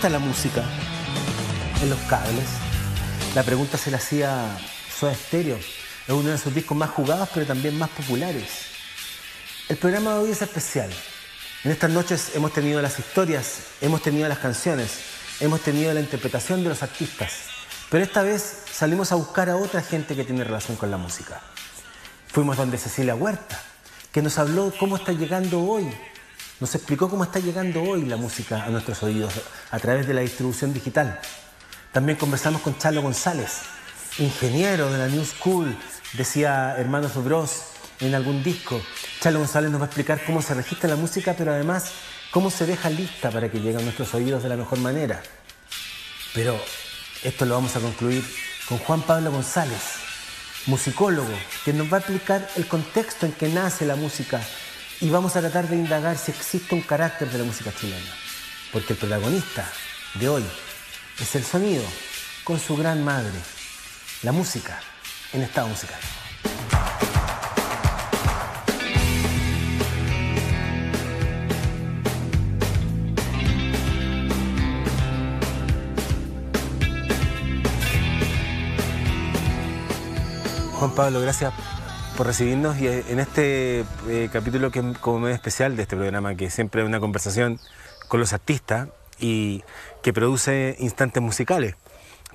está la música? En los cables. La pregunta se la hacía Soda Stereo. Es uno de sus discos más jugados, pero también más populares. El programa de hoy es especial. En estas noches hemos tenido las historias, hemos tenido las canciones, hemos tenido la interpretación de los artistas. Pero esta vez salimos a buscar a otra gente que tiene relación con la música. Fuimos donde Cecilia Huerta, que nos habló cómo está llegando hoy nos explicó cómo está llegando hoy la música a nuestros oídos a través de la distribución digital. También conversamos con Charlo González, ingeniero de la New School, decía Hermanos Bros en algún disco. Charlo González nos va a explicar cómo se registra la música, pero además cómo se deja lista para que llegue a nuestros oídos de la mejor manera. Pero esto lo vamos a concluir con Juan Pablo González, musicólogo, que nos va a explicar el contexto en que nace la música y vamos a tratar de indagar si existe un carácter de la música chilena. Porque el protagonista de hoy es el sonido con su gran madre, la música en estado musical. Juan Pablo, gracias por recibirnos y eh, en este eh, capítulo que es como medio especial de este programa, que siempre es una conversación con los artistas y que produce instantes musicales.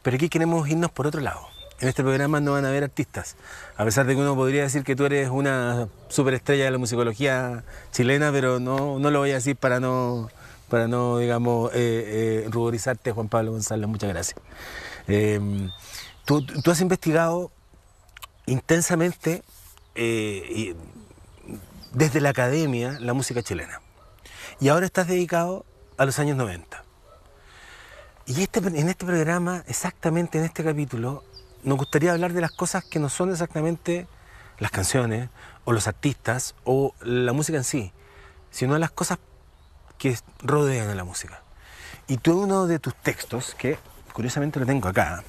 Pero aquí queremos irnos por otro lado. En este programa no van a haber artistas, a pesar de que uno podría decir que tú eres una superestrella de la musicología chilena, pero no, no lo voy a decir para no, para no digamos, eh, ruborizarte, Juan Pablo González. Muchas gracias. Em, tú, tú has investigado intensamente eh, desde la academia la música chilena. Y ahora estás dedicado a los años 90. Y este, en este programa, exactamente en este capítulo, nos gustaría hablar de las cosas que no son exactamente las canciones o los artistas o la música en sí, sino las cosas que rodean a la música. Y tú uno de tus textos, que curiosamente lo tengo acá,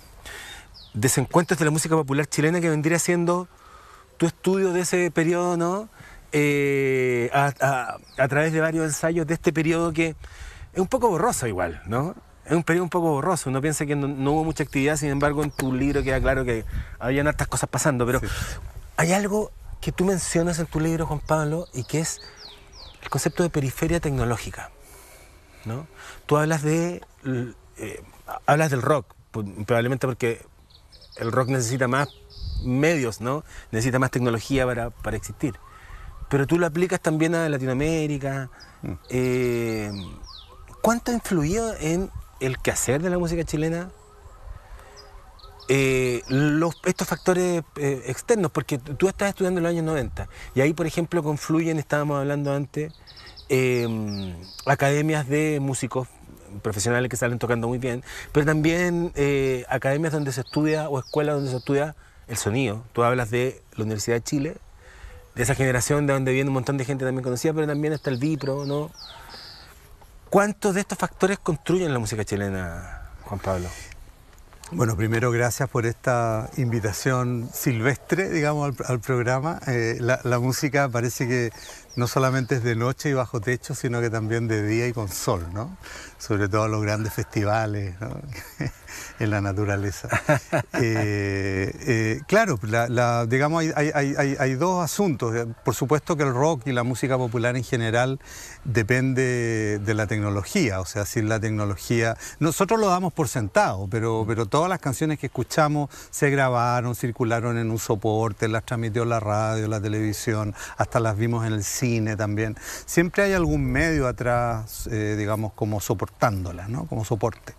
Desencuentros de la Música Popular Chilena, que vendría siendo tu estudio de ese periodo, ¿no? Eh, a, través de varios ensayos de este periodo que es un poco borroso igual, ¿no? Es un periodo un poco borroso, uno piensa que no, hubo mucha actividad, sin embargo en tu libro queda claro que habían hartas cosas pasando, pero hay algo que tú mencionas en tu libro, Juan Pablo, y que es el concepto de periferia tecnológica, ¿no? Tú hablas de... Eh, hablas del rock, probablemente porque el rock necesita más medios, ¿no? Necesita más tecnología para, existir. Pero tú lo aplicas también a Latinoamérica. Mm. Eh, ¿Cuánto ha influido en el quehacer de la música chilena eh, estos factores eh, externos, porque tú estás estudiando en los años 90 y ahí, por ejemplo, confluyen, estábamos hablando antes, em, academias de músicos profesionales que salen tocando muy bien, pero también academias donde se estudia o escuelas donde se estudia el sonido. Tú hablas de la Universidad de Chile, de esa generación de donde viene un montón de gente también conocida, pero también está el vipro, ¿no? ¿Cuántos de estos factores construyen la música chilena, Juan Pablo? Bueno, primero gracias por esta invitación silvestre, digamos, al, programa. Eh, la, la, música parece que no solamente es de noche y bajo techo, sino que también de día y con sol, ¿no? sobre todo los grandes festivales en la naturaleza. Eh, eh, claro, digamos, hay, dos asuntos. Por supuesto que el rock y la música popular en general depende de la tecnología, o sea, sin la tecnología, nosotros lo damos por sentado, pero, mm. pero todas las canciones que escuchamos se grabaron, circularon en un soporte, las transmitió la radio, la televisión, hasta las vimos en el cine también. Siempre hay algún medio atrás, eh, digamos, como soporte ¿no? Como soporte.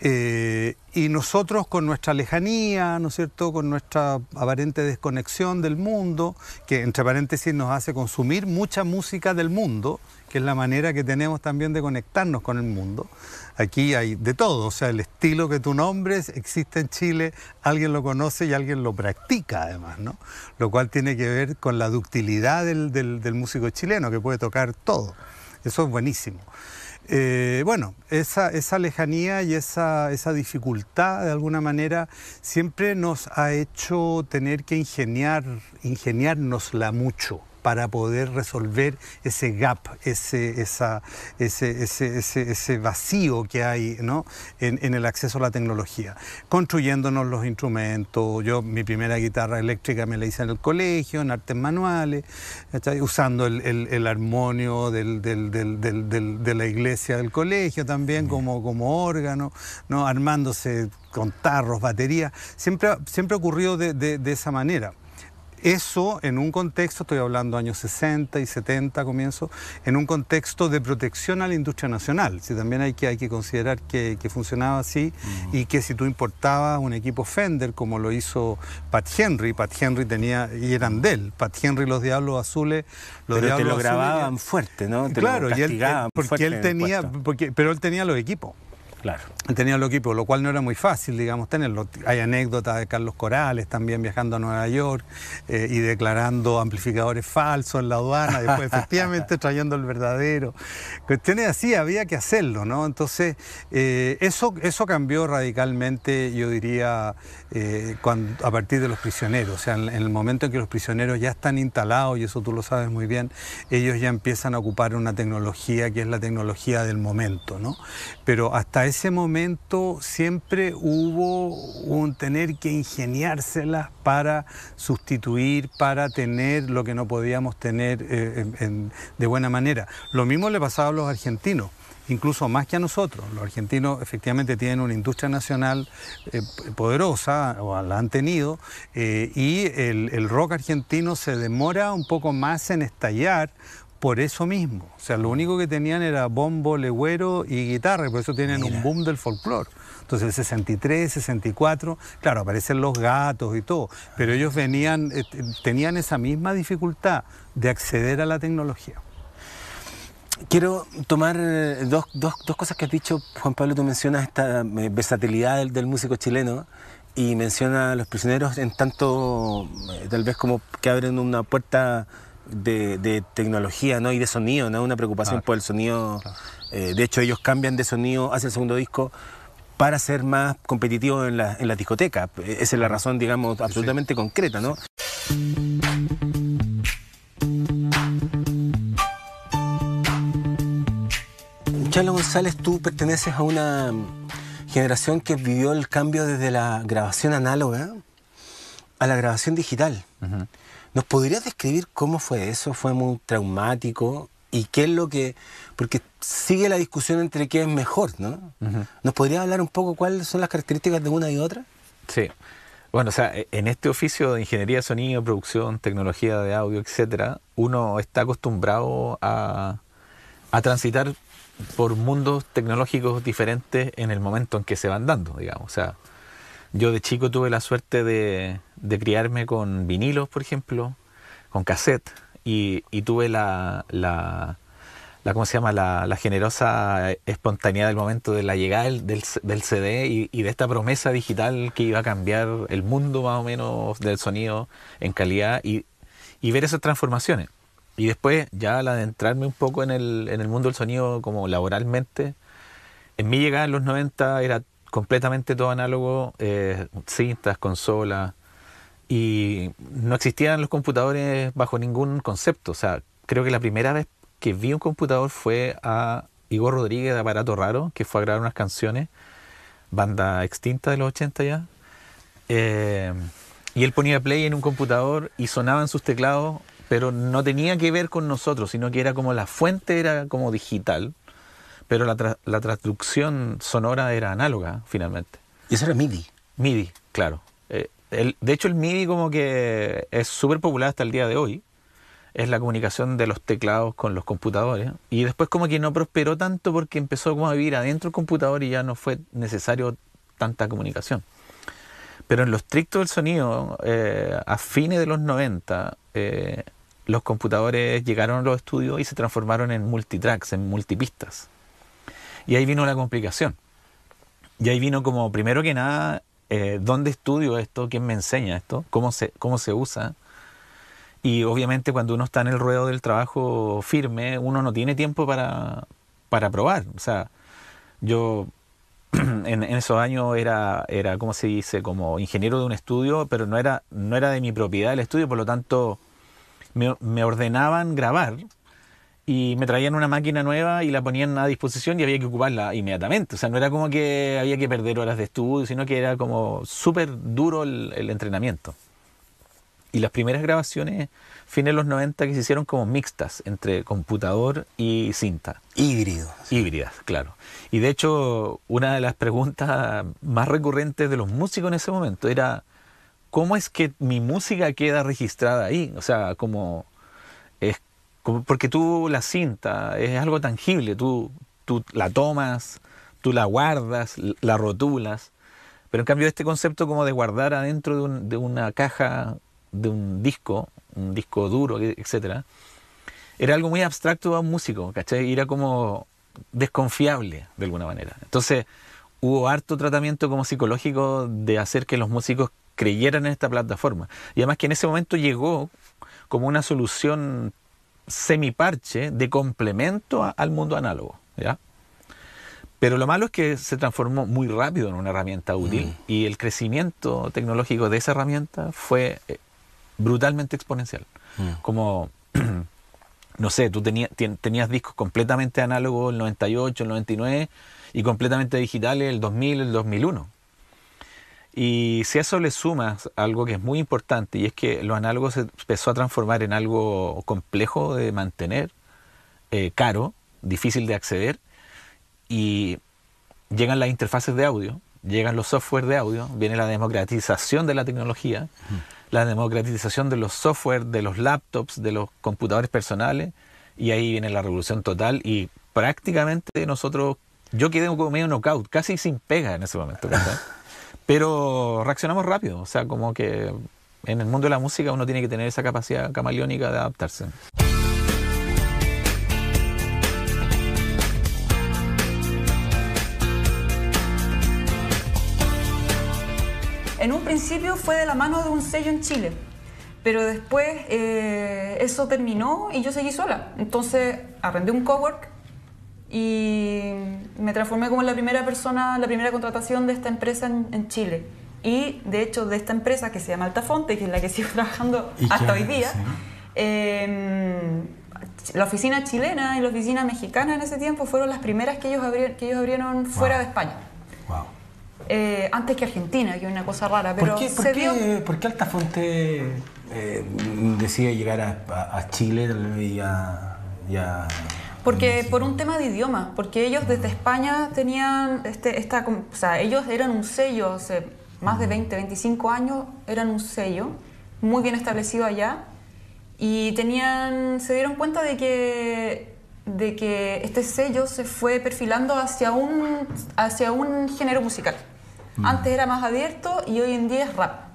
Eh, y nosotros con nuestra lejanía, ¿no es cierto?, con nuestra aparente desconexión del mundo, que entre paréntesis nos hace consumir mucha música del mundo, que es la manera que tenemos también de conectarnos con el mundo. Aquí hay de todo, o sea, el estilo que tú nombres existe en Chile, alguien lo conoce y alguien lo practica además, ¿no? Lo cual tiene que ver con la ductilidad del, del músico chileno, que puede tocar todo. Eso es buenísimo. Eh, bueno, esa, esa, lejanía y esa, esa, dificultad de alguna manera siempre nos ha hecho tener que ingeniar, ingeniárnosla mucho para poder resolver ese gap, ese, vacío que hay en, el acceso a la tecnología. Construyéndonos los instrumentos, yo mi primera guitarra eléctrica me la hice en el colegio, en artes manuales, usando el, el, armonio de la iglesia del colegio también como, órgano, ¿no? armándose con tarros, baterías, siempre, siempre de esa manera. Eso en un contexto, estoy hablando años 60 y 70, comienzo, en un contexto de protección a la industria nacional. Si también hay que, hay que considerar que, que funcionaba así mm. y que si tú importabas un equipo Fender, como lo hizo Pat Henry, Pat Henry tenía, y eran de él, Pat Henry los Diablos Azules, los pero te lo grababan fuerte, ¿no? Te claro, y él, él, porque él tenía, porque, pero él tenía los equipos. Tenía el equipo, lo cual no era muy fácil, digamos, tenerlo. Hay anécdotas de Carlos Corales también viajando a Nueva York eh, y declarando amplificadores falsos en la aduana, después efectivamente trayendo el verdadero. Cuestiones así, había que hacerlo, ¿no? Entonces, eh, eso, eso cambió radicalmente, yo diría, eh, a partir de los prisioneros. O sea, en, el momento en que los prisioneros ya están instalados, y eso tú lo sabes muy bien, ellos ya empiezan a ocupar una tecnología que es la tecnología del momento, ¿no? Pero hasta ese ese momento siempre hubo un tener que ingeniárselas para sustituir, para tener lo que no podíamos tener eh, de buena manera. Lo mismo le pasaba a los argentinos incluso más que a nosotros. Los argentinos efectivamente tienen una industria nacional eh, poderosa, o la han tenido, eh, y el rock argentino se demora un poco más en estallar por eso mismo. O sea, lo único que tenían era bombo, legüero y guitarra, por eso tienen un boom del folclore. Entonces, el 63, 64, claro, aparecen los gatos y todo, pero ellos venían, eh, tenían esa misma dificultad de acceder a la tecnología. Quiero tomar eh, dos, cosas que has dicho, Juan Pablo, tú mencionas esta eh, versatilidad del, músico chileno y menciona a los prisioneros en tanto, tal vez como que abren una puerta de, tecnología y de sonido, ¿no? una preocupación por el sonido. Eh, de hecho, ellos cambian de sonido hacia el segundo disco para ser más competitivos en la, en discoteca. Esa es la razón, digamos, absolutamente concreta, ¿no? Charlo González, tú perteneces a una generación que vivió el cambio desde la grabación análoga a la grabación digital. ¿Nos podrías describir cómo fue eso? ¿Fue muy traumático? ¿Y qué es lo que...? Porque sigue la discusión entre qué es mejor, ¿no? ¿Nos podrías hablar un poco cuáles son las características de una y otra? Sí. Bueno, o sea, e, en este oficio de ingeniería de sonido, producción, tecnología de audio, etc., uno está acostumbrado a, a transitar por mundos tecnológicos diferentes en el momento en que se van dando, digamos. O sea, yo de chico tuve la suerte de, de criarme con vinilos, por ejemplo, con cassette, y, tuve la, la, ¿cómo se llama? La, generosa espontaneidad del momento de la llegada del, del, CD y, de esta promesa digital que iba a cambiar el mundo más o menos del sonido en calidad y, ver esas transformaciones. Y después, ya al adentrarme un poco en el, mundo del sonido como laboralmente, en mi llegada en los 90 era completamente todo análogo, eh, cintas, consolas, y no existían los computadores bajo ningún concepto. O sea, creo que la primera vez que vi un computador fue a Igor Rodríguez de Aparato Raro, que fue a grabar unas canciones, banda extinta de los 80 ya. Eh, y él ponía play en un computador y sonaban sus teclados, pero no tenía que ver con nosotros, sino que era como la fuente era como digital, pero la, la traducción sonora era análoga finalmente. ¿Y eso era MIDI? MIDI, claro. Eh, de hecho, el MIDI como que es súper popular hasta el día de hoy. Es la comunicación de los teclados con los computadores. Y después como que no prosperó tanto porque empezó como a vivir adentro el computador y ya no fue necesario tanta comunicación. Pero en lo estricto del sonido, eh, a fines de los 90, eh, los computadores llegaron a los estudios y se transformaron en multitracks, en multipistas. Y ahí vino la complicación. Y ahí vino como, primero que nada, eh, dónde estudio esto, quién me enseña esto, cómo se, cómo se usa. Y obviamente cuando uno está en el ruedo del trabajo firme, uno no tiene tiempo para, probar. O sea, yo en, esos años era, era, ¿cómo se dice? Como ingeniero de un estudio, pero no era, no era de mi propiedad el estudio, por lo tanto me ordenaban grabar y me traían una máquina nueva y la ponían a disposición y había que ocuparla inmediatamente. O sea, no era como que había que perder horas de estudio, sino que era como súper duro el, entrenamiento. Y las primeras grabaciones, fines de los 90, que se hicieron como mixtas entre computador y cinta. Híbridos. Híbridas, claro. Y de hecho, una de las preguntas más recurrentes de los músicos en ese momento era, ¿cómo es que mi música queda registrada ahí? O sea, como es porque tú la cinta es algo tangible, tú, la tomas, tú la guardas, la rotulas, pero en cambio este concepto como de guardar adentro de, una caja, de un disco, un disco duro, etc., era algo muy abstracto a un músico, ¿cachai? Era como desconfiable de alguna manera. Entonces hubo harto tratamiento como psicológico de hacer que los músicos creyeran en esta plataforma. Y además que en ese momento llegó como una solución semiparche de complemento al mundo análogo. ¿ya? Pero lo malo es que se transformó muy rápido en una herramienta útil mm. y el crecimiento tecnológico de esa herramienta fue eh, brutalmente exponencial. Mm. Como, no sé, tú tenías, tenías discos completamente análogos el 98, el 99 y completamente digitales el 2000, el 2001. Y si a eso le sumas algo que es muy importante, y es que lo análogo se empezó a transformar en algo complejo de mantener, eh, caro, difícil de acceder, y llegan las interfaces de audio, llegan los software de audio, viene la democratización de la tecnología, la democratización de los software, de los laptops, de los computadores personales, y ahí viene la revolución total y prácticamente nosotros, yo quedé como medio knockout, casi sin pega en ese momento. Pero reaccionamos rápido, o sea, como que en el mundo de la música uno tiene que tener esa capacidad camaleónica de adaptarse. En un principio fue de la mano de un sello en Chile, pero después eh, eso terminó y yo seguí sola. Entonces arrendé un cowork y me transformé como la primera persona, la primera contratación de esta empresa en, Chile. Y de hecho de esta empresa que se llama Altafonte, que es la que sigo trabajando hasta hoy día, em, la oficina chilena y la oficina mexicana en ese tiempo fueron las primeras que ellos, abrieron, que ellos abrieron fuera de España. Eh, antes que Argentina, que es una cosa rara. Pero ¿Por, qué, Altafonte eh, decide llegar a, Chile ya porque por un tema de idioma, porque ellos desde España tenían este, esta, o sea, ellos eran un sello, hace más de 20, 25 años eran un sello muy bien establecido allá y tenían, se dieron cuenta de que, de que este sello se fue perfilando hacia un, hacia un género musical. Mm. Antes era más abierto y hoy en día es rap.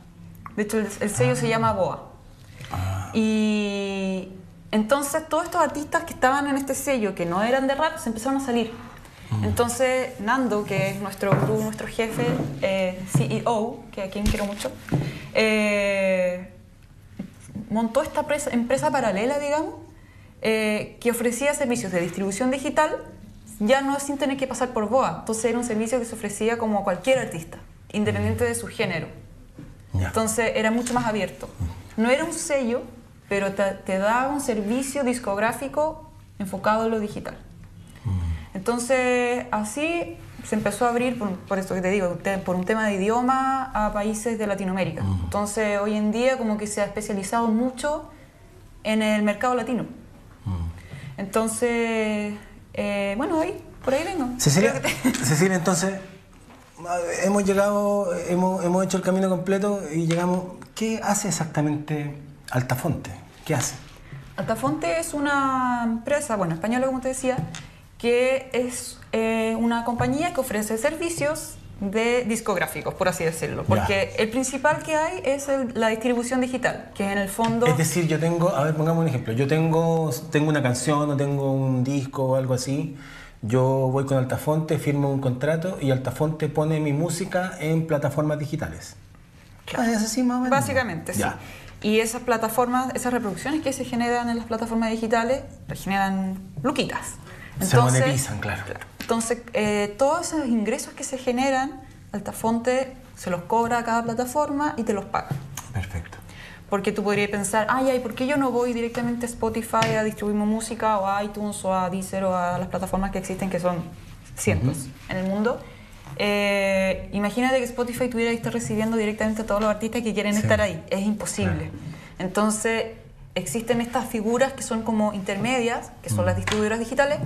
De hecho, el, sello ah. se llama Boa. Ah. Y entonces todos estos artistas que estaban en este sello, que no eran de rap, se empezaron a salir. Mm. Entonces Nando, que es nuestro nuestro jefe, eh, CEO, que a quien quiero mucho, eh, montó esta empresa paralela, digamos, eh, que ofrecía servicios de distribución digital, ya no sin tener que pasar por BOA. Entonces era un servicio que se ofrecía como a cualquier artista, independiente de su género. Entonces era mucho más abierto. Mm. No era un sello, pero te, da un servicio discográfico enfocado en lo digital. Mm. Entonces, así se empezó a abrir, por, esto que te digo, por un tema de idioma a países de Latinoamérica. Mm. Entonces, hoy en día como que se ha especializado mucho en el mercado latino. Mm. Entonces, eh, bueno, ahí, por ahí vengo. Cecilia, entonces, hemos llegado, hemos, hemos hecho el camino completo y llegamos, ¿qué hace exactamente Altafonte, ¿qué hace? Altafonte es una empresa, bueno, española como te decía, que es eh, una compañía que ofrece servicios de discográficos, por así decirlo. Porque el principal que hay es la distribución digital, que en el fondo... Es decir, yo tengo, a ver, pongamos un ejemplo, yo tengo, tengo una canción o tengo un disco o algo así, yo voy con Altafonte, firmo un contrato y Altafonte pone mi música en plataformas digitales. Ah, es así más o menos. Básicamente, sí. Y esas plataformas, esas reproducciones que se generan en las plataformas digitales, pues, generan luquitas. Entonces, se monetizan, claro. Entonces, eh, todos esos ingresos que se generan, Altafonte se los cobra a cada plataforma y te los paga. Perfecto. Porque tú podrías pensar, ay, ay, ¿por qué yo no voy directamente a Spotify a distribuir música o a iTunes o a Deezer o a las plataformas que existen que son cientos en el mundo? Eh, imagínate que Spotify tuviera que estar recibiendo directamente a todos los artistas que quieren estar ahí. Es imposible. Entonces, existen estas figuras que son como intermedias, que son mm. las distribuidoras digitales,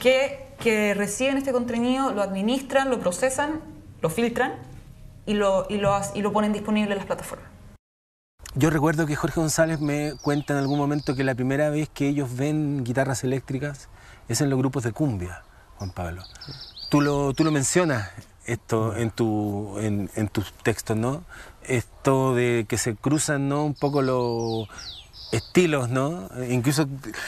que, reciben este contenido, lo administran, lo procesan, lo filtran y y lo ponen disponible en las plataformas. Yo recuerdo que Jorge González me cuenta en algún momento que la primera vez que ellos ven guitarras eléctricas es en los grupos de cumbia, Juan Pablo. Tú lo, mencionas esto en, tu, en, tus textos, ¿no? Esto de que se cruzan, ¿no? Un poco los estilos, ¿no? Incluso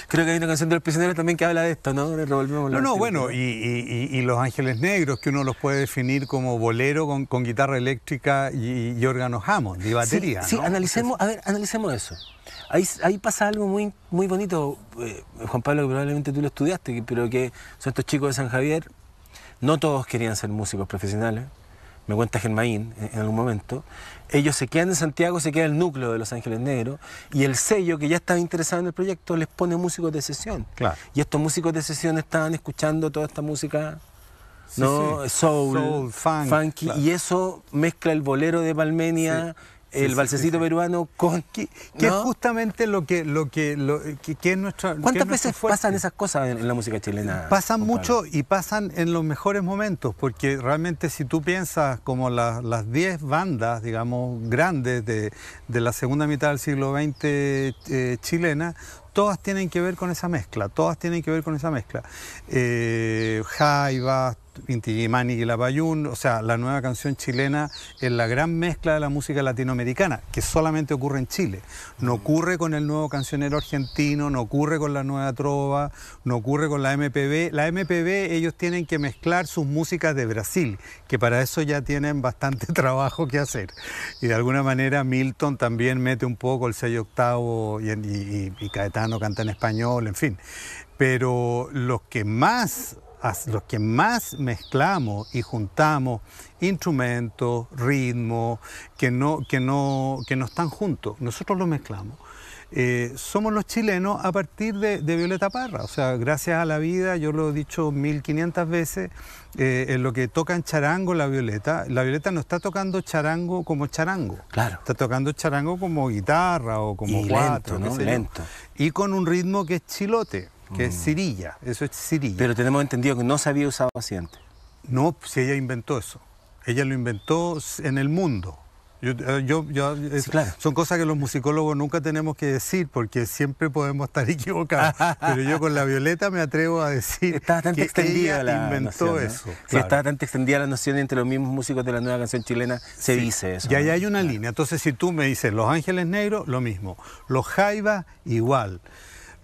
creo que hay una canción de Los Prisioneros también que habla de esto, ¿no? no, no, bueno, y, y, Los Ángeles Negros, que uno los puede definir como bolero con, guitarra eléctrica y, órgano Hammond y batería, Sí, analicemos, a ver, analicemos eso. Ahí, ahí, pasa algo muy, muy bonito, eh, Juan Pablo, que probablemente tú lo estudiaste, pero que son estos chicos de San Javier, no todos querían ser músicos profesionales, me cuenta Germain en algún momento. Ellos se quedan en Santiago, se queda el núcleo de Los Ángeles Negros y el sello que ya estaba interesado en el proyecto les pone músicos de sesión. Claro. Y estos músicos de sesión estaban escuchando toda esta música ¿no? Soul, funky y eso mezcla el bolero de Palmenia el balsecito peruano con que, es justamente lo que lo que lo es nuestra cuántas veces pasan esas cosas en, la música chilena pasan mucho y pasan en los mejores momentos porque realmente si tú piensas como las 10 bandas digamos grandes de, de, la segunda mitad del siglo XX eh, chilena todas tienen que ver con esa mezcla, todas tienen que ver con esa mezcla. Eh, Inti Intigimani y Lapayun... o sea, la nueva canción chilena es la gran mezcla de la música latinoamericana, que solamente ocurre en Chile. No mm. ocurre con el nuevo cancionero argentino, no ocurre con la nueva trova, no ocurre con la MPB. La MPB ellos tienen que mezclar sus músicas de Brasil, que para eso ya tienen bastante trabajo que hacer. Y de alguna manera Milton también mete un poco el sello octavo y, y, y Caetano no canta en español, en fin. Pero los que más los que más mezclamos y juntamos instrumentos, ritmos, que no, que, no, que no están juntos, nosotros los mezclamos. Eh, somos los chilenos a partir de, Violeta Parra. O sea, gracias a la vida, yo lo he dicho 1500 veces, eh, en lo que tocan charango la Violeta, la Violeta no está tocando charango como charango. Claro. Está tocando charango como guitarra o como cuatro, ¿no? Lento. Y con un ritmo que es chilote, que es cirilla, mm. eso es cirilla. Pero tenemos entendido que no se había usado así antes. No, si ella inventó eso. Ella lo inventó en el mundo. Yo, eh, eh, Son cosas que los musicólogos nunca tenemos que decir porque siempre podemos estar equivocados. pero yo con la Violeta me atrevo a decir que extendida ella la inventó eso. extendida la noción entre los mismos músicos de la nueva canción chilena, se dice eso. Y ahí hay una línea. Entonces, si tú me dices Los Ángeles Negros, lo mismo. Los Jaivas, igual.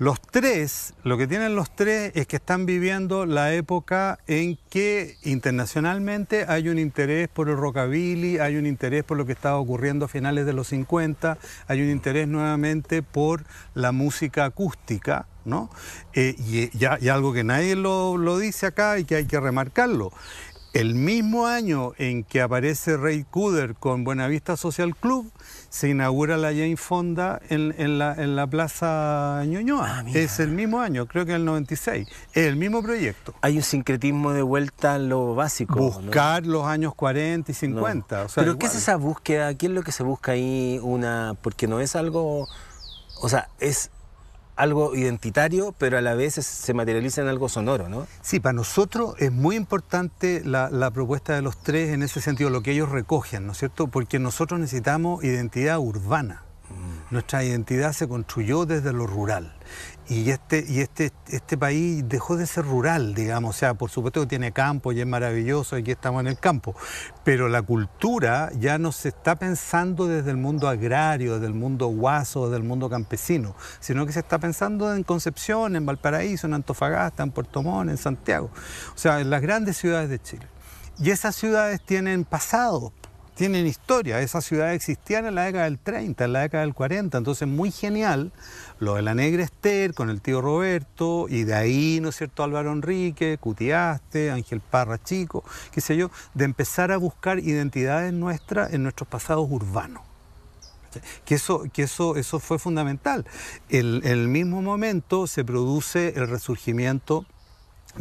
Los tres, lo que tienen los tres es que están viviendo la época en que internacionalmente hay un interés por el rockabilly, hay un interés por lo que estaba ocurriendo a finales de los 50, hay un interés nuevamente por la música acústica, ¿no? Eh, y, algo que nadie lo, dice acá y que hay que remarcarlo. El mismo año en que aparece Ray Cooder con Buenavista Social Club, se inaugura la Jane Fonda en, en, la, en la, Plaza Ñuñoa. Ah, es el mismo año, creo que el 96. Es el mismo proyecto. Hay un sincretismo de vuelta a lo básico. Buscar los años 40 y 50. Pero ¿qué es esa búsqueda? ¿Qué es lo que se busca ahí? Una, porque no es algo... O sea, es algo identitario, pero a la vez se materializa en algo sonoro, ¿no? Sí, para nosotros es muy importante la, propuesta de los tres en ese sentido, lo que ellos recogen, ¿no es cierto? Porque nosotros necesitamos identidad urbana. Mm. Nuestra identidad se construyó desde lo rural y este, y este, este país dejó de ser rural, digamos, o sea, por supuesto que tiene campo y es maravilloso, aquí estamos en el campo, pero la cultura ya no se está pensando desde el mundo agrario, desde el mundo guaso, desde el mundo campesino, sino que se está pensando en Concepción, en Valparaíso, en Antofagasta, en Puerto Montt, en Santiago, o sea, en las grandes ciudades de Chile. Y esas ciudades tienen pasado, tienen historia. Esas ciudades existían en la década del 30, en la década del 40. Entonces, muy genial lo de la negra Esther con el tío Roberto, y de ahí, ¿no es cierto?, Álvaro Enrique, Cutiaste, Ángel Parra Chico, qué sé yo, de empezar a buscar identidades nuestras en nuestros pasados urbanos. Que eso, que eso, eso fue fundamental. En el, el mismo momento se produce el resurgimiento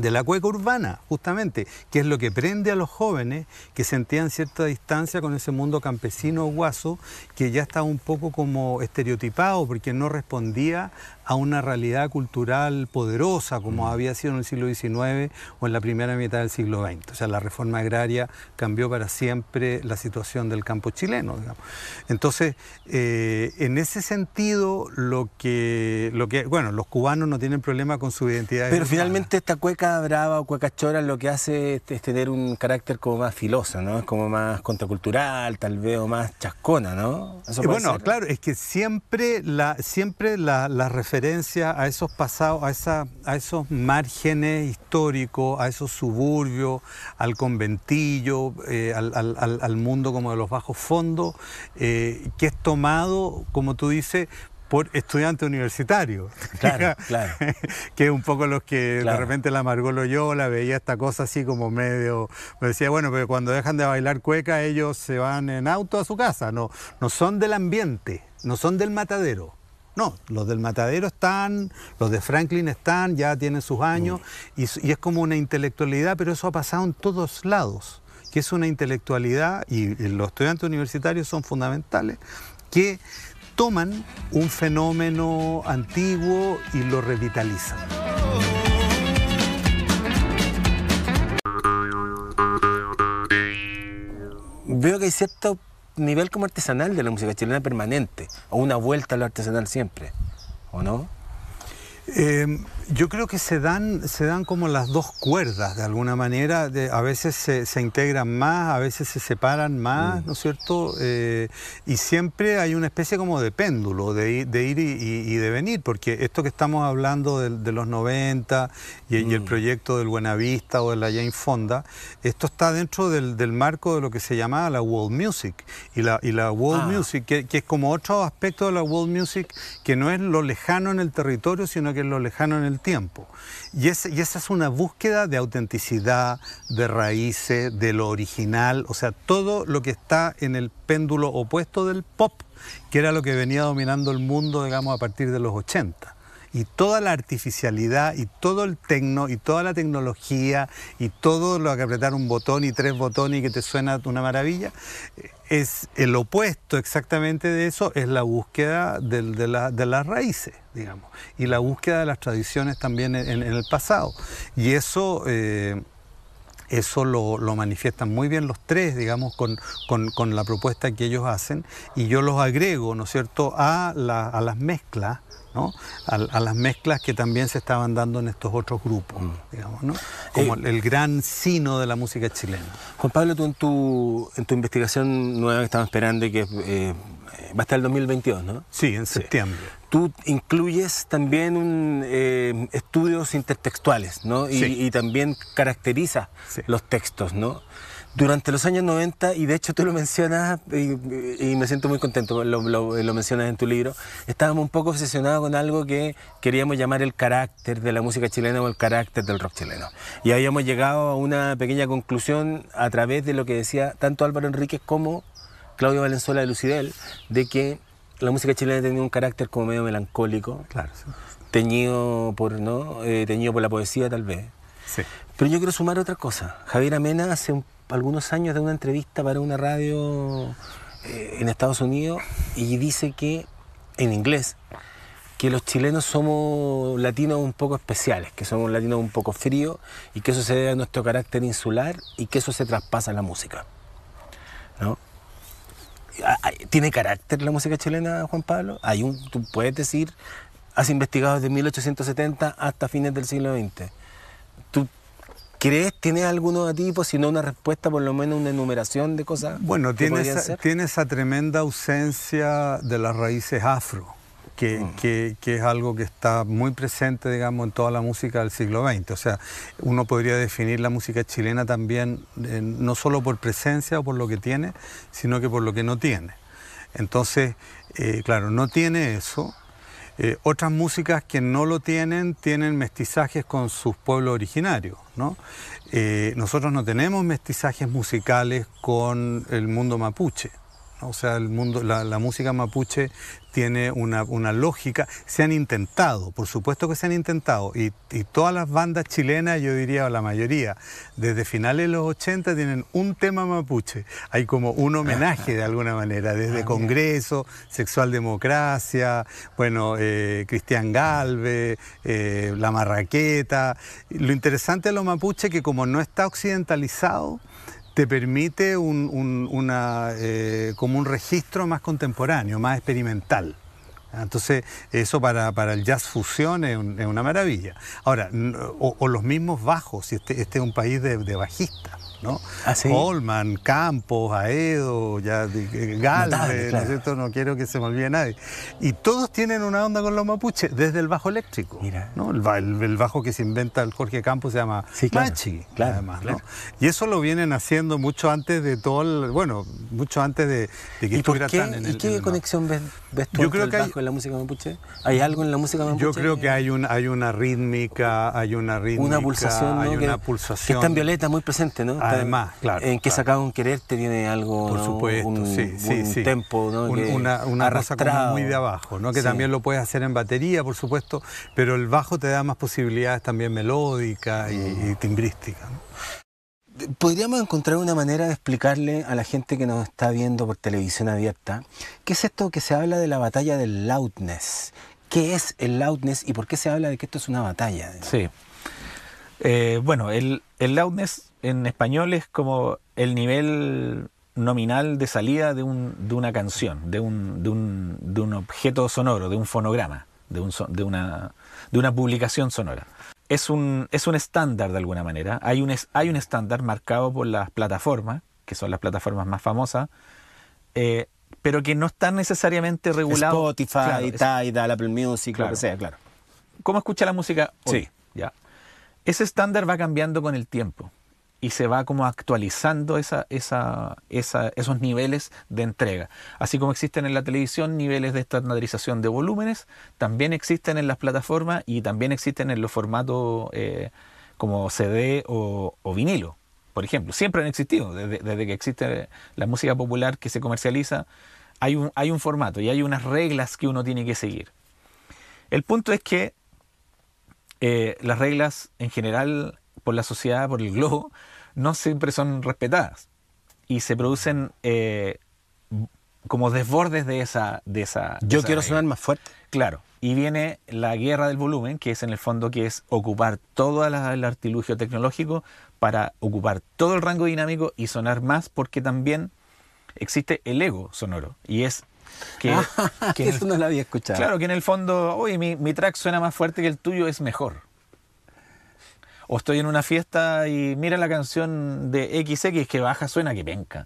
de la cueca urbana, justamente, que es lo que prende a los jóvenes que sentían cierta distancia con ese mundo campesino guaso que ya estaba un poco como estereotipado porque no respondía a una realidad cultural poderosa como había sido en el siglo XIX o en la primera mitad del siglo XX. O sea, la reforma agraria cambió para siempre la situación del campo chileno. Digamos. Entonces, eh, en ese sentido, lo que, lo que, bueno, los cubanos no tienen problema con su identidad. Pero finalmente esta cueca brava o cueca chora lo que hace es tener un carácter como más filoso, ¿no? Es como más contracultural, tal vez, o más chascona, ¿no? bueno, claro, es que siempre, la, siempre la referencia a esos pasados, a, esos márgenes históricos, a esos suburbios, al conventillo, eh, al, mundo como de los bajos fondos, eh, que es tomado, como tú dices, por estudiantes universitarios. Claro, claro. que es un poco los que de repente la yo, la veía esta cosa así como medio. Me decía, bueno, pero cuando dejan de bailar cueca, ellos se van en auto a su casa. No, no son del ambiente, no son del matadero. No, los del Matadero están, los de Franklin están, ya tienen sus años, y, es como una intelectualidad, pero eso ha pasado en todos lados, que es una intelectualidad, y los estudiantes universitarios son fundamentales, que toman un fenómeno antiguo y lo revitalizan. Veo que hay cierto nivel como artesanal de la música chilena permanente, o una vuelta a lo artesanal siempre, ¿o no? Eh, yo creo que se dan, se dan como las dos cuerdas, de alguna manera. a veces se, integran más, a veces se separan más, mm. ¿no es cierto? Eh, y siempre hay una especie como de péndulo, de, de ir y, de venir, porque esto que estamos hablando de, los 90 y, el mm. proyecto del Buenavista o de la Jane Fonda, esto está dentro del, marco de lo que se llamaba la world music. Y la, y la world ah. music, que, que es como otro aspecto de la world music, que no es lo lejano en el territorio, sino que es lo lejano en el tiempo. Y, y esa es una búsqueda de autenticidad, de raíces, de lo original, o sea, todo lo que está en el péndulo opuesto del pop, que era lo que venía dominando el mundo, digamos, a partir de los 80 y toda la artificialidad y todo el tecno y toda la tecnología y todo lo que apretar un botón y tres botones y que te suena una maravilla, es el opuesto exactamente de eso, es la búsqueda de, las raíces, digamos, y la búsqueda de las tradiciones también en, el pasado. Y eso... Eh, eso lo, manifiestan muy bien los tres, digamos, con, la propuesta que ellos hacen, y yo los agrego, ¿no es cierto?, a, a las mezclas a, las mezclas que también se estaban dando en estos otros grupos, mm. digamos, eh, como el gran sino de la música chilena. Juan Pablo, tú en tu, investigación nueva que estamos esperando y que eh, eh, va a estar el 2022, ¿no? Sí, en septiembre. Tú incluyes también un, estudios intertextuales, ¿no? Y, y también caracteriza los textos, ¿no? durante los años 90, y de hecho tú lo mencionas, y, me siento muy contento, lo, lo, mencionas en tu libro, estábamos un poco obsesionados con algo que queríamos llamar el carácter de la música chilena o el carácter del rock chileno. Y habíamos llegado a una pequeña conclusión a través de lo que decía tanto Álvaro Enríquez como Claudio Valenzuela de Lucidel, de que la música chilena tenía un carácter como medio melancólico, claro, teñido, por, ¿no? Eh, por la poesía tal vez. Sí. Pero yo quiero sumar otra cosa. Javier Amena hace un algunos años de una entrevista para una radio eh, en Estados Unidos y dice que, en inglés, que los chilenos somos latinos un poco especiales, que somos latinos un poco fríos y que eso se debe a nuestro carácter insular y que eso se traspasa a la música. ¿no? Ah, ah, ¿Tiene carácter la música chilena, Juan Pablo? Hay un, tú puedes decir, has investigado desde 1870 hasta fines del siglo XX. ¿Crees, tienes de tipo, pues, si no una respuesta, por lo menos una enumeración de cosas? Bueno, tiene esa, tiene esa tremenda ausencia de las raíces afro, mm. que, es algo que está muy presente, digamos, en toda la música del siglo XX. O sea, uno podría definir la música chilena también, eh, no solo por presencia o por lo que tiene, sino que por lo que no tiene. Entonces, eh, claro, no tiene eso, eh, otras músicas que no lo tienen tienen mestizajes con sus pueblos originarios. Eh, nosotros no tenemos mestizajes musicales con el mundo mapuche. O sea, el mundo, la, música mapuche tiene una, lógica. Se han intentado, por supuesto que se han intentado, y, todas las bandas chilenas, yo diría, la mayoría, desde finales de los 80 tienen un tema mapuche. Hay como un homenaje de alguna manera, desde ah, Congreso, Sexual Democracia, bueno, eh, Cristian Galve, eh, La Marraqueta. Lo interesante de los mapuche que como no está occidentalizado, te permite un, una, eh, como un registro más contemporáneo, más experimental. Ah, entonces, eso para, el jazz fusión es, una maravilla. Ahora, o, los mismos bajos, si este, este, es un país de, de bajistas. ¿no? Ah, Campos, Aedo, ya, eh, Galvez, ¿no quiero que se me olvide nadie. Y todos tienen una onda con los mapuches, desde el bajo eléctrico. Mira. El, bajo que se inventa el Jorge Campos se llama Machi, claro, Y eso lo vienen haciendo mucho antes de todo el, bueno, mucho antes de, que estuviera tan en el, ¿Y qué conexión ves, tú con el bajo hay, la música mapuche? ¿Hay algo en la música mapuche? Yo creo que hay, hay una rítmica, hay una rítmica, una pulsación, hay una pulsación. Que está en violeta, muy presente, ¿no? Además, claro. En que claro. sacado un te tiene algo. Por supuesto, sí, sí, un tempo, ¿no? una, raza cosa como muy de abajo, ¿no? Que también lo puedes hacer en batería, por supuesto, pero el bajo te da más posibilidades también melódicas mm. y, timbrística timbrísticas. podríamos encontrar una manera de explicarle a la gente que nos está viendo por televisión abierta qué es esto que se habla de la batalla del loudness. ¿Qué es el loudness y por qué se habla de que esto es una batalla? Sí. Eh, bueno, el, el, loudness en español es como el nivel nominal de salida de, un, de una canción, de un, de, un, de un, objeto sonoro, de un fonograma, de, un, de, una, de una publicación sonora. Es un, es un estándar de alguna manera. Hay un, hay un estándar marcado por las plataformas, que son las plataformas más famosas, eh, pero que no están necesariamente regulados. Spotify, Tidal, Apple Music, lo que sea, claro. ¿Cómo escucha la música hoy? Sí. ¿Ya? Ese estándar va cambiando con el tiempo y se va como actualizando esa, esa, esos niveles de entrega. Así como existen en la televisión niveles de estandarización de volúmenes, también existen en las plataformas y también existen en los formatos eh, como CD o, vinilo, por ejemplo. Siempre han existido, desde, que existe la música popular que se comercializa, hay un, hay un formato y hay unas reglas que uno tiene que seguir. El punto es que eh, las reglas en general por la sociedad, por el globo, no siempre son respetadas y se producen eh, como desbordes de esa... De esa Yo quiero sonar más fuerte. Claro. Y viene la guerra del volumen, que es en el fondo que es ocupar todo el artilugio tecnológico para ocupar todo el rango dinámico y sonar más porque también existe el ego sonoro y es que, no lo había escuchado. Claro, que en el fondo, oye, mi track suena más fuerte que el tuyo, es mejor. O estoy en una fiesta y mira la canción de XX que baja, suena que penca.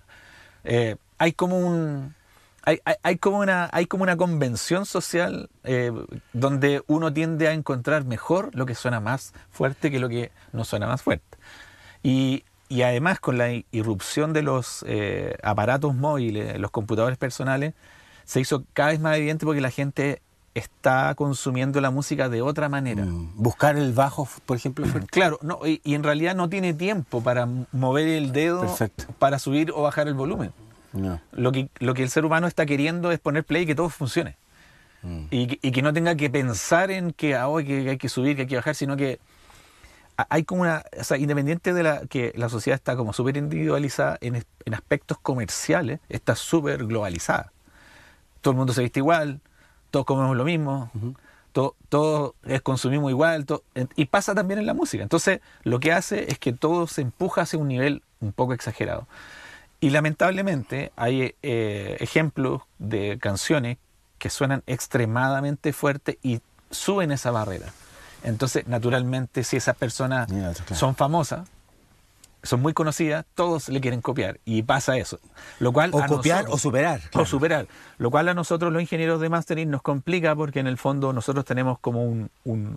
Eh, hay como un. Hay, como una, hay como una convención social eh, donde uno tiende a encontrar mejor lo que suena más fuerte que lo que no suena más fuerte. Y, además con la irrupción de los eh, aparatos móviles, los computadores personales, se hizo cada vez más evidente porque la gente está consumiendo la música de otra manera. Mm, buscar el bajo, por ejemplo. Claro, no, y, en realidad no tiene tiempo para mover el dedo para subir o bajar el volumen. Lo, que, lo que el ser humano está queriendo es poner play y que todo funcione. Mm. Y, que no tenga que pensar en ah, que, hay que subir, que hay que bajar, sino que hay como una, o sea, independiente de la que la sociedad está como súper individualizada en, en, aspectos comerciales, está súper globalizada. Todo el mundo se viste igual, todos comemos lo mismo, todos consumimos igual, y pasa también en la música. Entonces, lo que hace es que todo se empuja hacia un nivel un poco exagerado. Y lamentablemente hay eh, ejemplos de canciones que suenan extremadamente fuerte y suben esa barrera. Entonces, naturalmente, si esas personas son famosas, son muy conocidas, todos le quieren copiar y pasa eso. Lo cual o copiar o superar. O superar. Lo cual a nosotros los ingenieros de mastering nos complica porque en el fondo nosotros tenemos como un,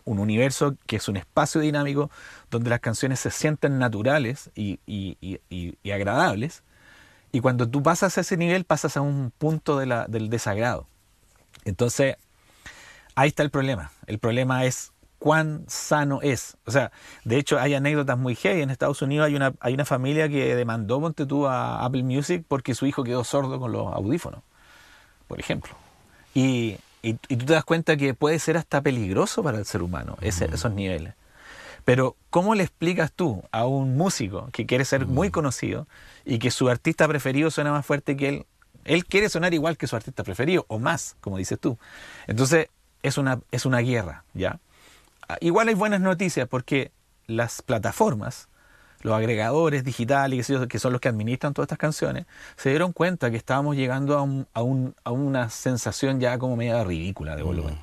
universo que es un espacio dinámico donde las canciones se sienten naturales y, y, agradables. Y cuando tú pasas a ese nivel pasas a un punto de del desagrado. Entonces, ahí está el problema. El problema es cuán sano es. O sea, de hecho hay anécdotas muy gay. En Estados Unidos hay una, hay una familia que demandó tú a Apple Music porque su hijo quedó sordo con los audífonos, por ejemplo. Y, tú te das cuenta que puede ser hasta peligroso para el ser humano esos niveles. Pero ¿cómo le explicas tú a un músico que quiere ser muy conocido y que su artista preferido suena más fuerte que él? Él quiere sonar igual que su artista preferido o más, como dices tú. Entonces es una, es una guerra, ¿ya? Ah, igual hay buenas noticias porque las plataformas, los agregadores digitales, que son los que administran todas estas canciones, se dieron cuenta que estábamos llegando a, una sensación ya como media ridícula de volumen. Mm.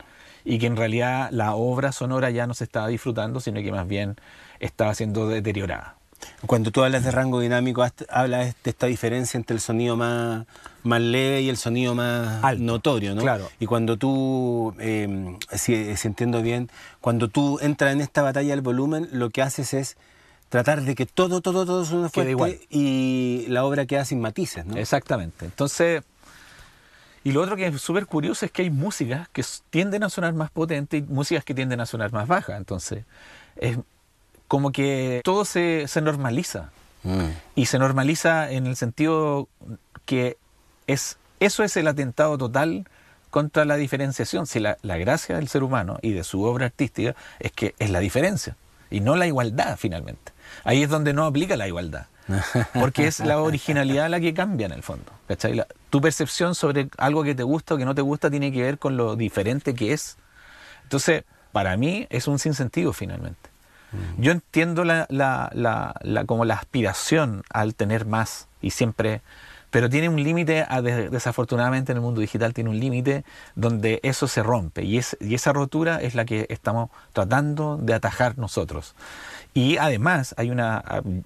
Y que en realidad la obra sonora ya no se estaba disfrutando, sino que más bien estaba siendo deteriorada. Cuando tú hablas de rango dinámico, hablas de esta diferencia entre el sonido más, más leve y el sonido más notorio, ¿no? Claro. Y cuando tú, em, si, entiendo bien, cuando tú entras en esta batalla del volumen, lo que haces es tratar de que todo, todo, todo suene fuerte igual. y la obra queda sin matices, ¿no? Exactamente. Entonces, y lo otro que es súper curioso es que hay músicas que tienden a sonar más potentes y músicas que tienden a sonar más bajas. Entonces, como que todo se, normaliza. Mm. Y se normaliza en el sentido que es, eso es el atentado total contra la diferenciación. Si la, gracia del ser humano y de su obra artística es que es la diferencia y no la igualdad finalmente. Ahí es donde no aplica la igualdad. Porque es la originalidad la que cambia en el fondo. tu percepción sobre algo que te gusta o que no te gusta tiene que ver con lo diferente que es. Entonces, para mí es un sentido finalmente. Yo entiendo como la aspiración al tener más y siempre, pero tiene un límite, desafortunadamente en el mundo digital tiene un límite donde eso se rompe y, y esa rotura es la que estamos tratando de atajar nosotros. Y además, hay una,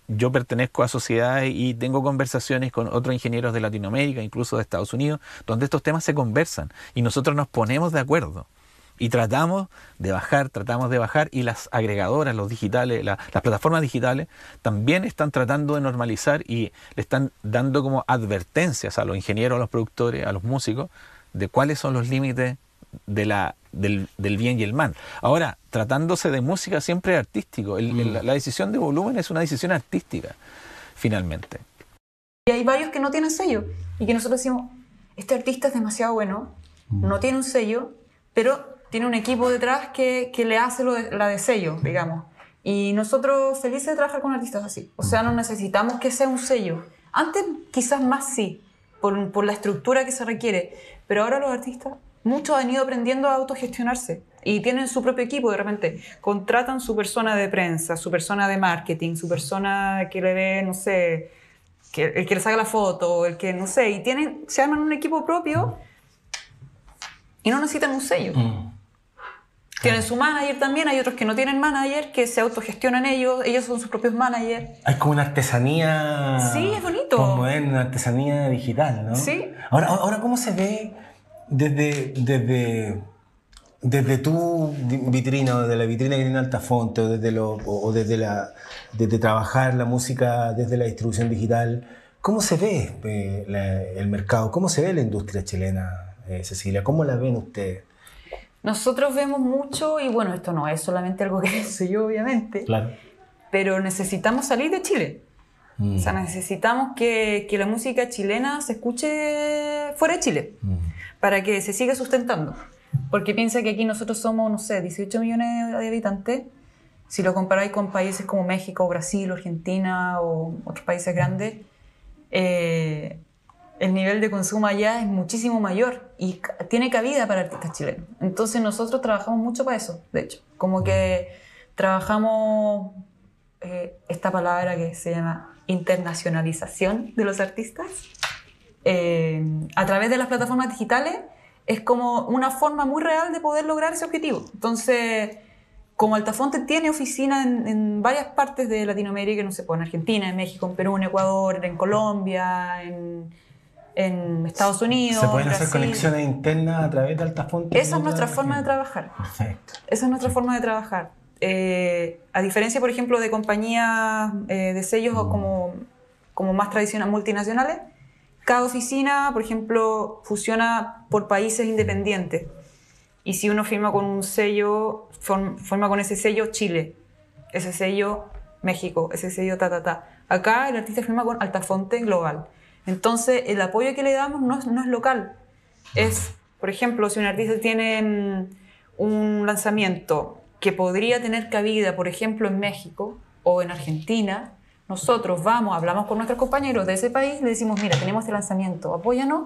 yo pertenezco a sociedades y tengo conversaciones con otros ingenieros de Latinoamérica, incluso de Estados Unidos, donde estos temas se conversan y nosotros nos ponemos de acuerdo. Y tratamos de bajar, tratamos de bajar y las agregadoras, los digitales, las plataformas digitales también están tratando de normalizar y le están dando como advertencias a los ingenieros, a los productores, a los músicos de cuáles son los límites de la, del, bien y el mal. Ahora, tratándose de música siempre artístico. Mm. la decisión de volumen es una decisión artística, finalmente. Y hay varios que no tienen sello y que nosotros decimos, este artista es demasiado bueno, mm. no tiene un sello, pero tiene un equipo detrás que, que le hace la de sello, digamos. Y nosotros felices de trabajar con artistas así. O sea, no necesitamos que sea un sello. Antes quizás más sí, por, por la estructura que se requiere. Pero ahora los artistas, muchos han ido aprendiendo a autogestionarse y tienen su propio equipo de repente. Contratan su persona de prensa, su persona de marketing, su persona que le dé, no sé, que, el que les haga la foto, el que, no sé, y tienen, se arman un equipo propio y no necesitan un sello. Mm. Tienen su manager también, hay otros que no tienen manager, que se autogestionan ellos, ellos son sus propios managers. Hay como una artesanía. Sí, es bonito. es, una artesanía digital, ¿no? Sí. Ahora, ahora ¿cómo se ve desde, desde, desde tu vitrina, o desde la vitrina que tiene Altafonte, o desde, lo, o desde, la, desde trabajar la música desde la distribución digital? ¿Cómo se ve eh, el mercado? ¿Cómo se ve la industria chilena, eh, Cecilia? ¿Cómo la ven ustedes? Nosotros vemos mucho, y bueno, esto no es solamente algo que soy yo, obviamente, pero necesitamos salir de Chile. Mm. O sea, necesitamos que, la música chilena se escuche fuera de Chile, mm. para que se siga sustentando. Porque piensa que aquí nosotros somos, no sé, 18 millones de habitantes. Si lo comparáis con países como México, Brasil, Argentina o otros países grandes, eh, el nivel de consumo allá es muchísimo mayor y tiene cabida para artistas chilenos. Entonces nosotros trabajamos mucho para eso, de hecho. Como que trabajamos eh, esta palabra que se llama internacionalización de los artistas eh, a través de las plataformas digitales. Es como una forma muy real de poder lograr ese objetivo. Entonces, como Altafonte tiene oficina en, en varias partes de Latinoamérica, no sé, pues, en Argentina, en México, en Perú, en Ecuador, en Colombia, en en Estados Unidos. Se pueden hacer conexiones internas a través de AltaFonte? Esa es nuestra forma de trabajar. Perfecto. Esa es nuestra forma de trabajar. Eh, a diferencia, por ejemplo, de compañías eh, de sellos o mm. como, como más tradicionales, multinacionales, cada oficina, por ejemplo, funciona por países independientes. Y si uno firma con un sello, forma con ese sello Chile, ese sello México, ese sello ta, ta, ta. Acá el artista firma con Altafonte Global. Entonces, el apoyo que le damos no es, local. Es, por ejemplo, si un artista tiene un lanzamiento que podría tener cabida, por ejemplo, en México o en Argentina, nosotros vamos, hablamos con nuestros compañeros de ese país, le decimos, mira, tenemos este lanzamiento, apóyanos.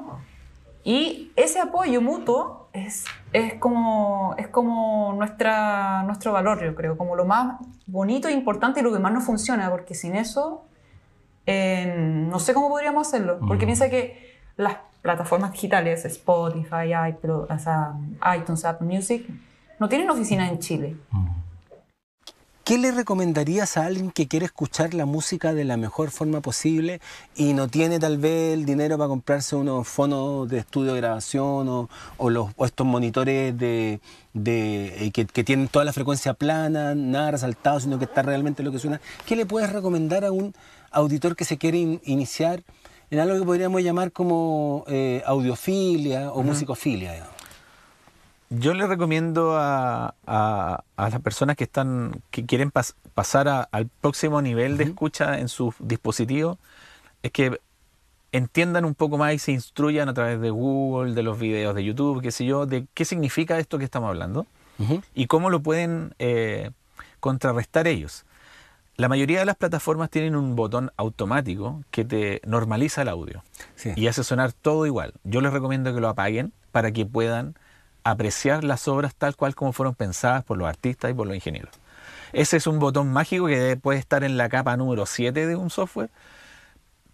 Y ese apoyo mutuo es, como, nuestra, nuestro valor, yo creo, como lo más bonito e importante y lo que más nos funciona, porque sin eso no sé cómo podríamos hacerlo, porque piensa que las plataformas digitales, Spotify, o iTunes, Apple Music, no tienen oficina en Chile. ¿Qué le recomendarías a alguien que quiere escuchar la música de la mejor forma posible y no tiene tal vez el dinero para comprarse unos fonos de estudio de grabación o, los, estos monitores de, eh, que, que, tienen toda la frecuencia plana, nada resaltado, sino que está realmente lo que suena? ¿Qué le puedes recomendar a un auditor que se quiere iniciar en algo que podríamos llamar como eh, audiofilia o musicofilia. Yo le recomiendo a, a, las personas que están que quieren pasar al próximo nivel de escucha en sus dispositivos es que entiendan un poco más y se instruyan a través de Google, de los videos de YouTube, qué sé yo, de qué significa esto que estamos hablando y cómo lo pueden eh, contrarrestar ellos. La mayoría de las plataformas tienen un botón automático que te normaliza el audio y hace sonar todo igual. Yo les recomiendo que lo apaguen para que puedan apreciar las obras tal cual como fueron pensadas por los artistas y por los ingenieros. Ese es un botón mágico que puede estar en la capa número 7 de un software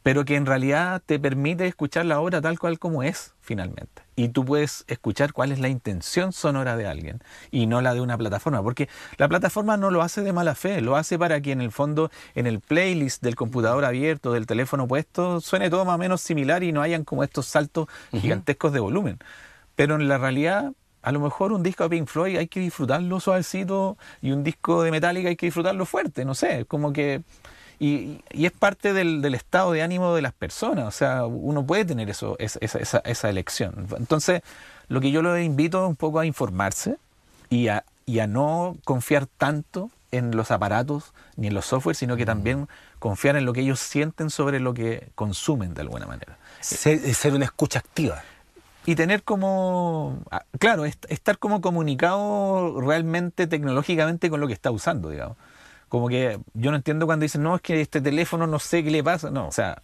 pero que en realidad te permite escuchar la obra tal cual como es, finalmente. Y tú puedes escuchar cuál es la intención sonora de alguien y no la de una plataforma, porque la plataforma no lo hace de mala fe, lo hace para que en el fondo, en el playlist del computador abierto, del teléfono puesto, suene todo más o menos similar y no hayan como estos saltos gigantescos de volumen. Pero en la realidad a lo mejor un disco de Pink Floyd hay que disfrutarlo suavecito y un disco de Metallica hay que disfrutarlo fuerte, no sé, como que y, es parte del, estado de ánimo de las personas, o sea, uno puede tener eso, esa, esa, elección. Entonces, lo que yo lo invito es un poco a informarse y a, no confiar tanto en los aparatos ni en los software, sino que mm. también confiar en lo que ellos sienten sobre lo que consumen de alguna manera. Eh, ser una escucha activa. Y tener como, ah, claro, estar como comunicado realmente tecnológicamente con lo que está usando, digamos. Como que yo no entiendo cuando dicen, no, es que este teléfono no sé qué le pasa. No, o sea,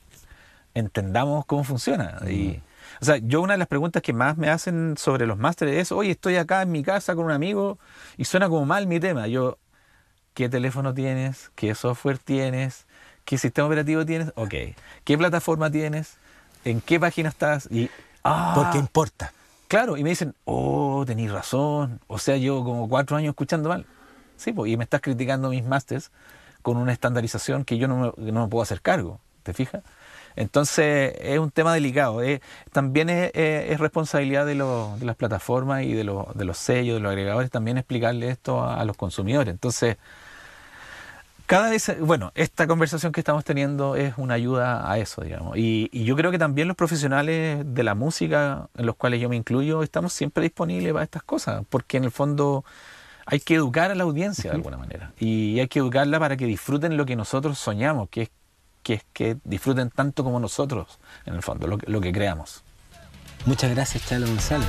entendamos cómo funciona. Mm. Y, o sea, yo una de las preguntas que más me hacen sobre los másteres es, oye, estoy acá en mi casa con un amigo y suena como mal mi tema. Yo, ¿qué teléfono tienes? ¿Qué software tienes? ¿Qué sistema operativo tienes? Ok. ¿Qué plataforma tienes? ¿En qué página estás? Y, ah, importa. Claro, y me dicen, oh, tenéis razón. O sea, yo como cuatro años escuchando mal. Pues, y me estás criticando mis másters con una estandarización que yo no me, puedo hacer cargo, ¿te fijas? Entonces es un tema delicado. Eh. también es, responsabilidad de, las plataformas y de, los sellos, de los agregadores, también explicarle esto a, los consumidores. Entonces, cada vez, bueno, esta conversación que estamos teniendo es una ayuda a eso, digamos. Y, y yo creo que también los profesionales de la música, en los cuales yo me incluyo, estamos siempre disponibles para estas cosas, porque en el fondo hay que educar a la audiencia de alguna manera y hay que educarla para que disfruten lo que nosotros soñamos, que es que, disfruten tanto como nosotros, en el fondo, lo, que creamos. Muchas gracias, Chalo González.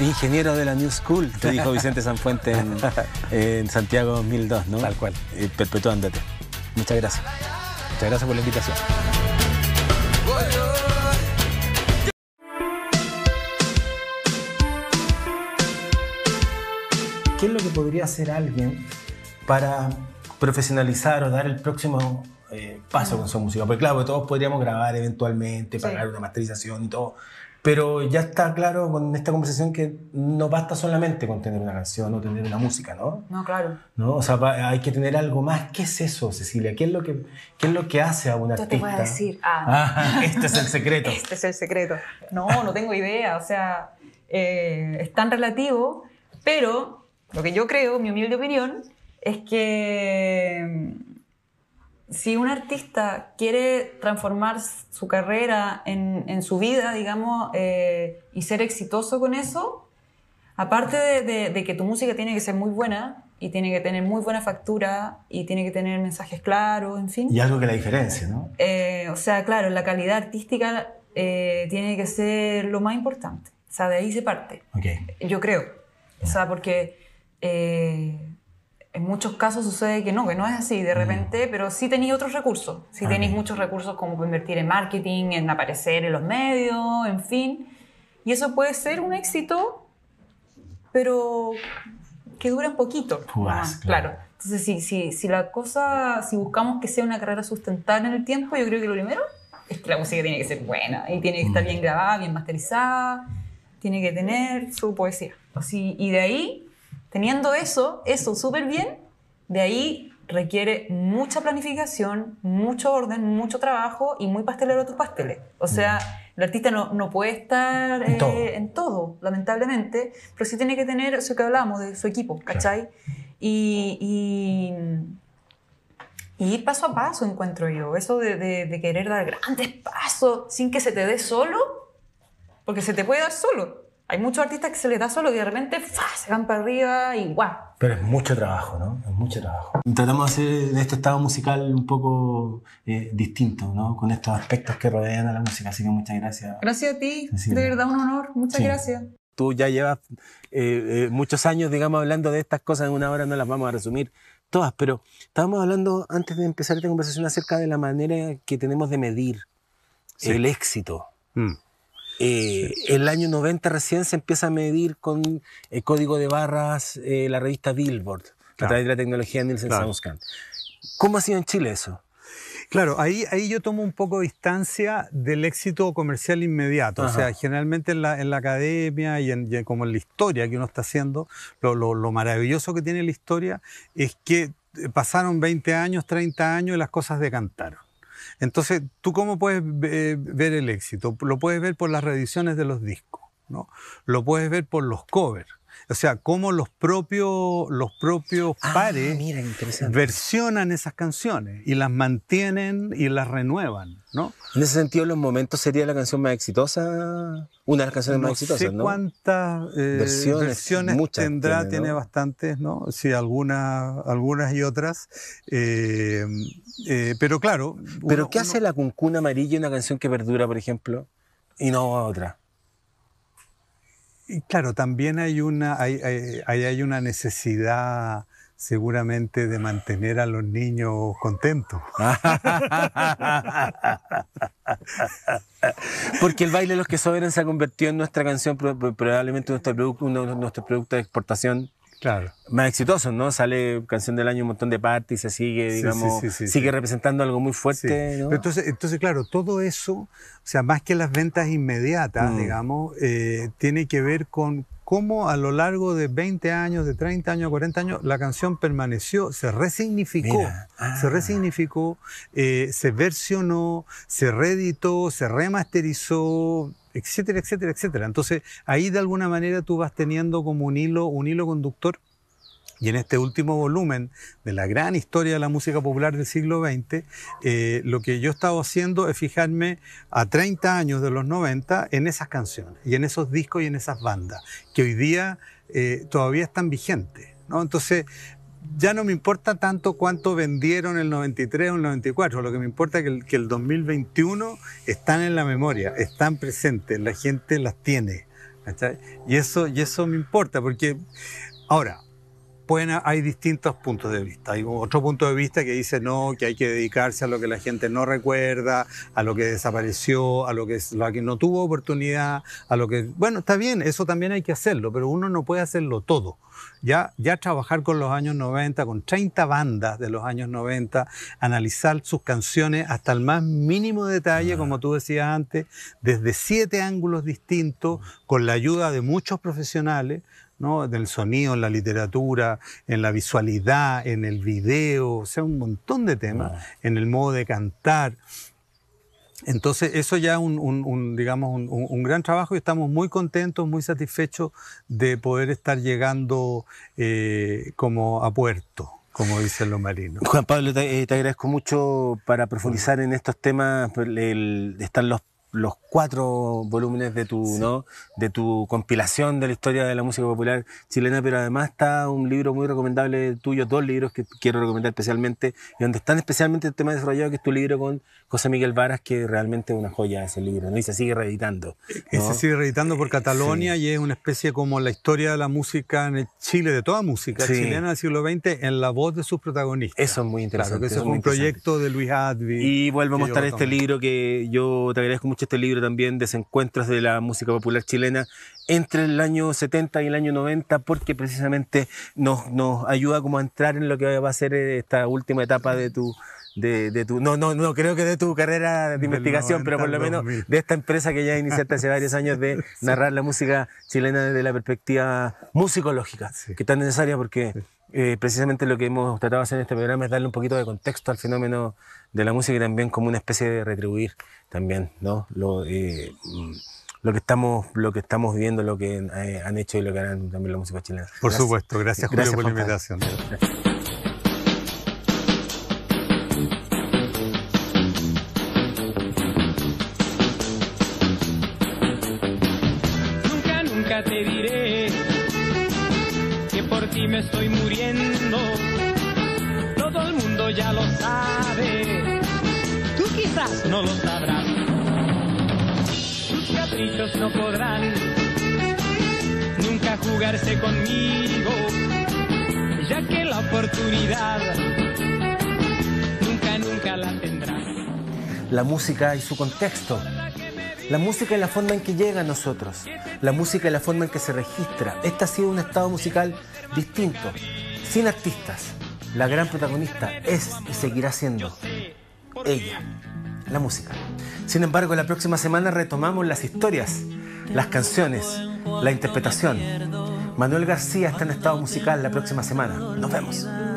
Ingeniero de la New School, te dijo Vicente Sanfuente en, en Santiago 2002, ¿no? Tal cual. Eh, perpetuándote. Muchas gracias. Muchas gracias por la invitación. ¿qué es lo que podría hacer alguien para profesionalizar o dar el próximo eh, paso con su música? Porque claro, todos podríamos grabar eventualmente, pagar una masterización y todo, pero ya está claro con esta conversación que no basta solamente con tener una canción o tener una música, ¿no? No, claro. ¿No? O sea, hay que tener algo más. ¿Qué es eso, Cecilia? ¿Qué es lo que, es lo que hace a un artista? Yo te voy a decir, ah, ah este es el secreto. este es el secreto. No, no tengo idea. O sea, eh, es tan relativo, pero lo que yo creo, mi humilde opinión, es que mm, si un artista quiere transformar su carrera en, su vida, digamos, eh, y ser exitoso con eso, aparte de, que tu música tiene que ser muy buena y tiene que tener muy buena factura y tiene que tener mensajes claros, en fin. Y algo que la diferencia, ¿no? Eh, o sea, claro, la calidad artística eh, tiene que ser lo más importante. O sea, de ahí se parte. Okay. Yo creo. O sea, porque eh, en muchos casos sucede que no, que no es así de mm. repente, pero sí tenéis otros recursos. Si ah, tenéis muchos recursos como invertir en marketing, en aparecer en los medios, en fin. Y eso puede ser un éxito, pero que dura un poquito. claro. Entonces, si, si, si la cosa, si buscamos que sea una carrera sustentable en el tiempo, yo creo que lo primero es que la música tiene que ser buena y tiene que estar mm. bien grabada, bien masterizada, tiene que tener su poesía. Así, y de ahí Teniendo eso, eso súper bien, de ahí requiere mucha planificación, mucho orden, mucho trabajo y muy pastelero tus pasteles. O mm. sea, el artista no, puede estar eh, en, todo. lamentablemente, pero sí tiene que tener eso que hablábamos de su equipo, ¿cachai? Y, y, ir paso a paso, encuentro yo. Eso de, de querer dar grandes pasos sin que se te dé solo, porque se te puede dar solo. Hay muchos artistas que se les da solo y de repente se van para arriba y guau. Pero es mucho trabajo, ¿no? Es mucho trabajo. Tratamos de hacer de este estado musical un poco eh, distinto, ¿no? Con estos aspectos que rodean a la música. Así que muchas gracias. Gracias a ti. De verdad, un honor. Muchas gracias. Tú ya llevas eh, eh, muchos años, digamos, hablando de estas cosas. En una hora no las vamos a resumir todas, pero estábamos hablando antes de empezar esta conversación acerca de la manera que tenemos de medir el éxito. Mm. Eh, el año 90 recién se empieza a medir con el eh, código de barras eh, la revista Billboard, a través de la tecnología Nielsen Soundscan. ¿Cómo ha sido en Chile eso? Claro, ahí, yo tomo un poco de distancia del éxito comercial inmediato. O sea, generalmente en la, academia y, en, como en la historia que uno está haciendo, lo, lo maravilloso que tiene la historia es que pasaron 20 años, 30 años y las cosas decantaron. Entonces, ¿tú cómo puedes ver el éxito? Lo puedes ver por las reediciones de los discos, ¿no? Lo puedes ver por los covers. O sea, cómo los propios, los propios ah, pares versionan esas canciones y las mantienen y las renuevan, ¿no? En ese sentido, Los Momentos sería la canción más exitosa, una de las canciones más exitosas, ¿no? cuántas eh, versiones, tendrá, tiene, bastantes, ¿no? Sí, algunas, algunas y otras. Eh, eh, pero claro. ¿Pero qué hace la cuncuna amarilla una canción que perdura, por ejemplo, y no otra? Y claro, también hay una, hay, eh, hay, una necesidad seguramente de mantener a los niños contentos. Porque el baile de los que soberan se ha convertido en nuestra canción, probablemente nuestro producto, de de exportación Claro. Más exitoso, ¿no? Sale canción del año un montón de partes y se sigue, digamos, sigue representando algo muy fuerte. Entonces, entonces, claro, todo eso, o sea, más que las ventas inmediatas, mm. digamos, eh, tiene que ver con cómo a lo largo de 20 años, de 30 años, 40 años, la canción permaneció, se resignificó, se ah. resignificó, eh, se versionó, se reeditó, se remasterizó, etcétera, etcétera, etcétera. Entonces, ahí de alguna manera tú vas teniendo como un hilo, un hilo conductor. Y en este último volumen de la gran historia de la música popular del siglo XX, eh, lo que yo he estado haciendo es fijarme a 30 años de los 90 en esas canciones y en esos discos y en esas bandas que hoy día eh, todavía están vigentes. ¿no? Entonces, ya no me importa tanto cuánto vendieron el 93 o el 94, lo que me importa es que el, 2021 están en la memoria, están presentes, la gente las tiene. Y eso, y eso me importa, porque ahora, bueno, hay distintos puntos de vista. Hay otro punto de vista que dice no, que hay que dedicarse a lo que la gente no recuerda, a lo que desapareció, a lo que, que no tuvo oportunidad, a lo que... Bueno, está bien, eso también hay que hacerlo, pero uno no puede hacerlo todo. Ya, ya trabajar con los años 90, con 30 bandas de los años 90, analizar sus canciones hasta el más mínimo detalle, como tú decías antes, desde siete ángulos distintos, con la ayuda de muchos profesionales, del sonido, en la literatura, en la visualidad, en el video, o sea, un montón de temas, en el modo de cantar. Entonces, eso ya es un, digamos, un, gran trabajo y estamos muy contentos, muy satisfechos de poder estar llegando eh, como a puerto como dicen los marinos. Juan Pablo, te, eh, agradezco mucho para profundizar en estos temas. están los los cuatro volúmenes de tu, ¿no? de tu compilación de la historia de la música popular chilena, pero además está un libro muy recomendable tuyo, dos libros que quiero recomendar especialmente, y donde están especialmente el tema desarrollado, que es tu libro con José Miguel Varas, que realmente es una joya ese libro, ¿no? y se sigue reeditando. ¿no? Se sigue reeditando por eh, Catalonia y es una especie como la historia de la música en el Chile, de toda música chilena del siglo XX, en la voz de sus protagonistas. Eso es muy interesante. que es un proyecto de Luis Advi. Y vuelvo a mostrar este libro que yo te agradezco mucho este libro también, Desencuentros de la Música Popular Chilena, entre el año 70 y el año 90, porque precisamente nos, nos ayuda como a entrar en lo que va a ser eh, esta última etapa de tu, de, tu, no, no, no creo que de tu carrera de, investigación, pero por lo menos de esta empresa que ya iniciaste hace varios años de narrar la música chilena desde la perspectiva musicológica, que tan necesaria porque eh, precisamente lo que hemos tratado de hacer en este programa es darle un poquito de contexto al fenómeno de la música y también como una especie de retribuir también, ¿no? Lo, eh, mm, que estamos lo que estamos viendo, lo que eh, han hecho y lo que harán también la música chilena. Por supuesto, gracias, Julio por la invitación. podrán nunca jugarse conmigo, ya que la oportunidad nunca, nunca la tendrán. La música y su contexto. La música es la forma en que llega a nosotros. La música es la forma en que se registra. Este ha sido un estado musical distinto, sin artistas. La gran protagonista es y seguirá siendo ella, la música. Sin embargo, la próxima semana retomamos las historias las canciones, la interpretación. Manuel García está en estado musical la próxima semana. Nos vemos.